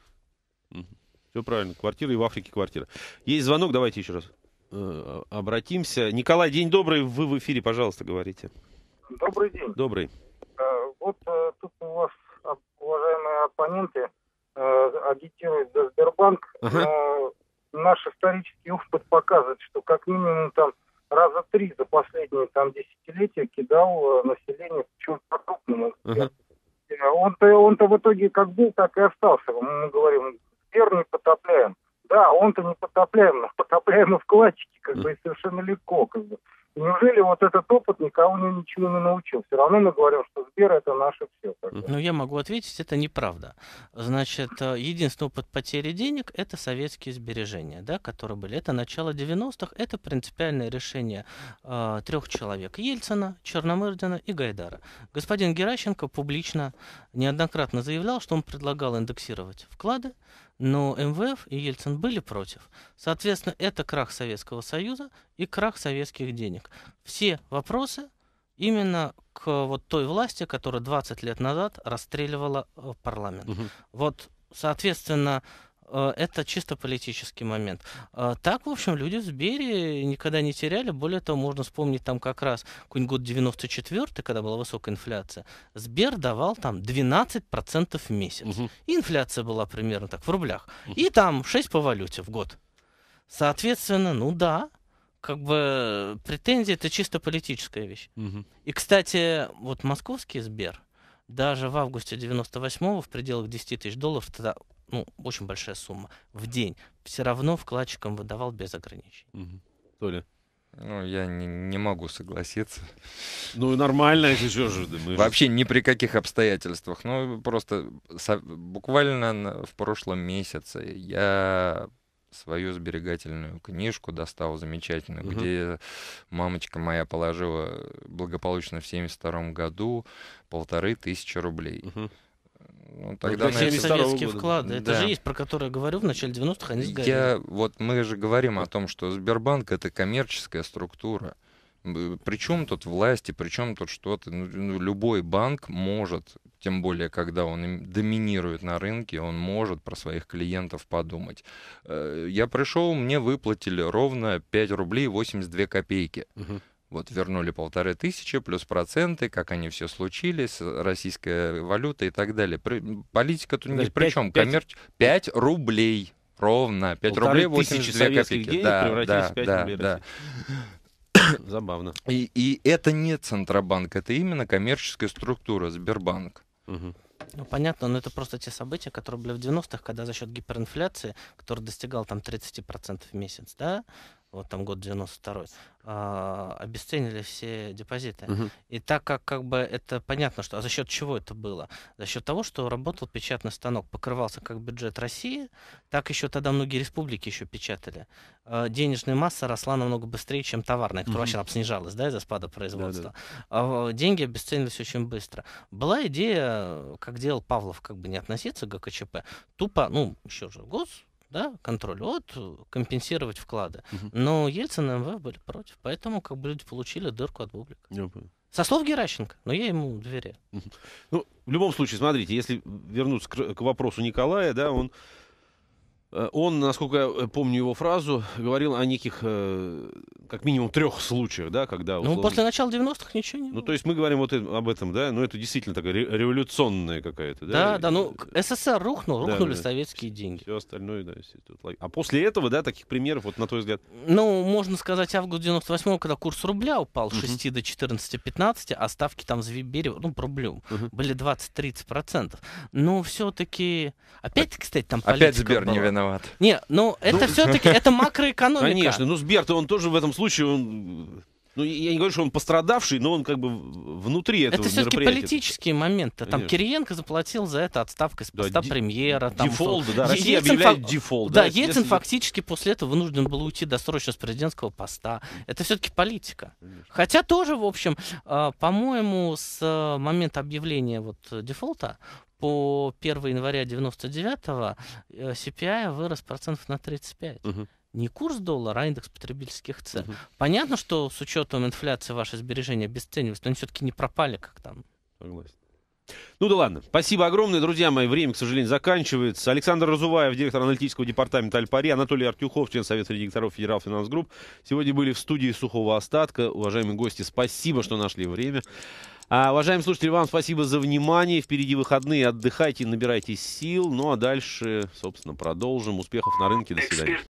Uh-huh. Все правильно, квартира и в Африке квартира. Есть звонок, давайте еще раз. Э, обратимся. Николай, день добрый, вы в эфире, пожалуйста, говорите. Добрый день. Добрый. Э, вот э, тут у вас, уважаемые оппоненты, э, агитируют за Сбербанк, ага. но наш исторический опыт показывает, что как минимум там раза три за последние там десятилетия кидал население в черт по-крупному. Ага. Он-то, он-то в итоге как был, так и остался. Мы говорим, Сбер не потопляем. Да, он-то непотопляемый, потопляемый в вкладчики как бы, и совершенно легко, как бы. Неужели вот этот опыт никого а не, ничего не научил? Все равно мы говорим, что Сбер это наше все. Ну, я могу ответить, это неправда. Значит, э, единственный опыт потери денег – это советские сбережения, да, которые были. Это начало 90-х, это принципиальное решение э, трех человек – Ельцина, Черномырдина и Гайдара. Господин Геращенко публично неоднократно заявлял, что он предлагал индексировать вклады, но МВФ и Ельцин были против. Соответственно, это крах Советского Союза и крах советских денег. Все вопросы именно к вот той власти, которая 20 лет назад расстреливала э, парламент. Угу. Вот, соответственно, Э, это чисто политический момент. Э, так, в общем, люди в Сбере никогда не теряли. Более того, можно вспомнить там как раз какой-нибудь год 94 когда была высокая инфляция. Сбер давал там 12% в месяц. Угу. И инфляция была примерно так в рублях. Угу. И там 6 по валюте в год. Соответственно, ну да, как бы претензии это чисто политическая вещь. Угу. И, кстати, вот московский Сбер, даже в августе 98-го в пределах 10 тысяч долларов, тогда ну, очень большая сумма, в день, все равно вкладчикам выдавал без ограничений. Угу. Толя? Ну, я не, не могу согласиться. Ну, нормально, это что же? Вообще ни при каких обстоятельствах. Ну, просто со, буквально в прошлом месяце я свою сберегательную книжку достал замечательную, угу. где мамочка моя положила благополучно в 72 м году полторы тысячи рублей. Угу. Ну, ну тогда, это наверное, советские года. вклады. Да. же есть, про которые я говорю, в начале 90-х они сгорели. Я, вот мы же говорим о том, что Сбербанк — это коммерческая структура. Причем тут власти, причем тут что-то. Ну, ну, любой банк может, тем более, когда он доминирует на рынке, он может про своих клиентов подумать. Э, я пришел, мне выплатили ровно 5 рублей 82 копейки. Вот вернули полторы тысячи, плюс проценты, как они все случились, э, российская валюта и так далее. Политика тут ни при чем. Коммерч... 5 рублей ровно. 5 рублей 82 копейки. Да, да, да, да. Забавно. И, и это не Центробанк, это именно коммерческая структура Сбербанк. Угу. Ну, понятно, но это просто те события, которые были в 90-х, когда за счет гиперинфляции, которая достигала там 30% в месяц, да, вот там год 92-й, а, обесценили все депозиты. Угу. И так как как бы это понятно, что а за счет чего это было? За счет того, что работал печатный станок, покрывался как бюджет России, так еще тогда многие республики еще печатали. А, денежная масса росла намного быстрее, чем товарная, которая угу. вообще там снижалась, да, из-за спада производства. Да, да. деньги обесценились очень быстро. Была идея, как делал Павлов, как бы не относиться к ГКЧП, тупо, ну, еще же, гос да, контроль Вот э, компенсировать вклады. Но Ельцин и МВФ были против. Поэтому как бы люди получили дырку от бублика. Со слов Геращенко, но я ему доверяю. Ну, в любом случае, смотрите, если вернуться к, к вопросу Николая, да, он Э, он, насколько я э, помню его фразу, говорил о неких, э, как минимум, трех случаях, да, когда... Ну, условно... Ну, после начала 90-х ничего не было. Ну, то есть мы говорим вот об этом, да, но ну, это действительно такая революционная какая-то, да? Да, да, ну, СССР рухнул, рухнули да, советские да. деньги. Все остальное, да. Все тут... А после этого, да, таких примеров, вот на твой взгляд? Ну, можно сказать, август 98 когда курс рубля упал с 6 до 14-15, а ставки там за Берева, ну, по рублю, uh-huh. были 20-30%. Но все-таки... Опять, кстати, там политика Опять Сбер не виноват виноват. Не, ну это ну, все-таки это макроэкономика. Конечно, ну Сбер-то он тоже в этом случае он ну, я не говорю, что он пострадавший, но он как бы внутри этого Это все-таки политические моменты. Там Конечно. Кириенко заплатил за это отставкой с поста да, премьера. Там, дефолт, да, Россия Ельцин объявляет фак... дефолт. Да, да Ельцин если... фактически после этого вынужден был уйти досрочно с президентского поста. Это все-таки политика. Конечно. Хотя тоже, в общем, а, по-моему, с момента объявления вот дефолта по 1 января 99-го э, CPI вырос процентов на 35. Угу не курс доллара, а индекс потребительских цен. Угу. Понятно, что с учетом инфляции ваши сбережения обесцениваются, но они все-таки не пропали, как там. Согласен. Ну да ладно. Спасибо огромное, друзья мои. Время, к сожалению, заканчивается. Александр Разуваев, директор аналитического департамента Альпари, Анатолий Артюхов, член Совета директоров Федерал Финанс Групп. Сегодня были в студии Сухого Остатка. Уважаемые гости, спасибо, что нашли время. А, уважаемые слушатели, вам спасибо за внимание. Впереди выходные. Отдыхайте, набирайте сил. Ну а дальше, собственно, продолжим. Успехов на рынке. До свидания.